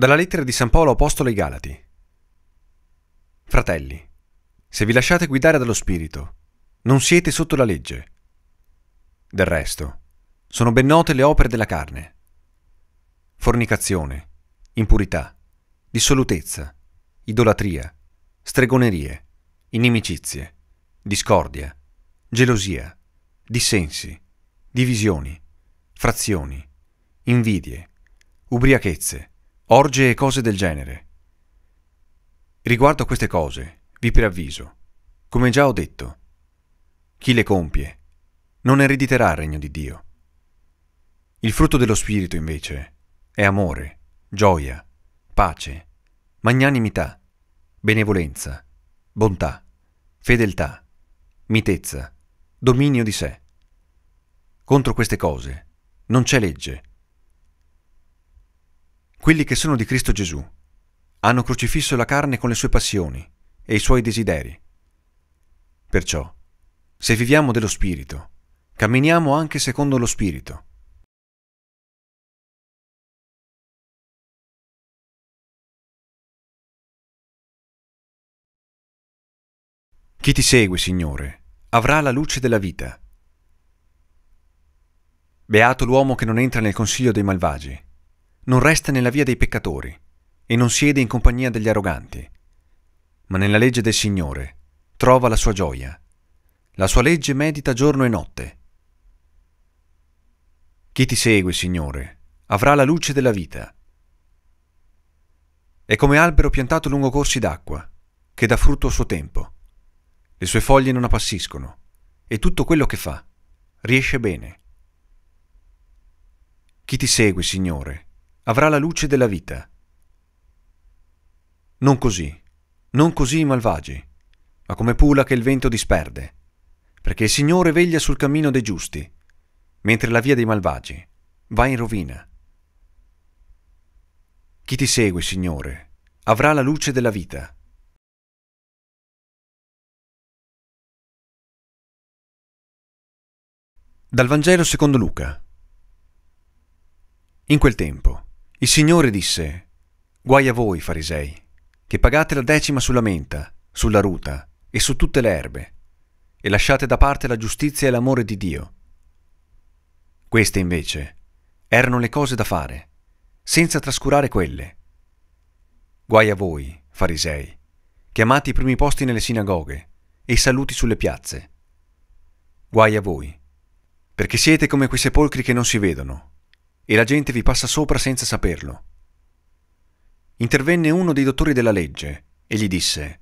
Dalla lettera di San Paolo Apostolo ai Galati. Fratelli, se vi lasciate guidare dallo Spirito, non siete sotto la legge. Del resto, sono ben note le opere della carne. Fornicazione, impurità, dissolutezza, idolatria, stregonerie, inimicizie, discordia, gelosia, dissensi, divisioni, frazioni, invidie, ubriachezze orge e cose del genere. Riguardo a queste cose, vi preavviso, come già ho detto, chi le compie non erediterà il regno di Dio. Il frutto dello Spirito, invece, è amore, gioia, pace, magnanimità, benevolenza, bontà, fedeltà, mitezza, dominio di sé. Contro queste cose non c'è legge. Quelli che sono di Cristo Gesù hanno crocifisso la carne con le sue passioni e i suoi desideri. Perciò, se viviamo dello Spirito, camminiamo anche secondo lo Spirito. Chi ti segue, Signore, avrà la luce della vita. Beato l'uomo che non entra nel consiglio dei malvagi non resta nella via dei peccatori e non siede in compagnia degli arroganti, ma nella legge del Signore trova la sua gioia. La sua legge medita giorno e notte. Chi ti segue, Signore, avrà la luce della vita. È come albero piantato lungo corsi d'acqua, che dà frutto a suo tempo. Le sue foglie non appassiscono, e tutto quello che fa riesce bene. Chi ti segue, Signore, avrà la luce della vita. Non così, non così i malvagi, ma come pula che il vento disperde, perché il Signore veglia sul cammino dei giusti, mentre la via dei malvagi va in rovina. Chi ti segue, Signore, avrà la luce della vita. Dal Vangelo secondo Luca. In quel tempo il Signore disse, Guai a voi, farisei, che pagate la decima sulla menta, sulla ruta e su tutte le erbe, e lasciate da parte la giustizia e l'amore di Dio. Queste invece erano le cose da fare, senza trascurare quelle. Guai a voi, farisei, che amate i primi posti nelle sinagoghe e i saluti sulle piazze. Guai a voi, perché siete come quei sepolcri che non si vedono e la gente vi passa sopra senza saperlo. Intervenne uno dei dottori della legge e gli disse,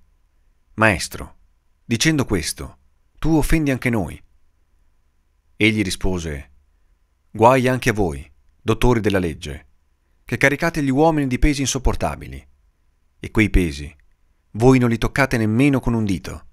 Maestro, dicendo questo, tu offendi anche noi. Egli rispose, Guai anche a voi, dottori della legge, che caricate gli uomini di pesi insopportabili, e quei pesi voi non li toccate nemmeno con un dito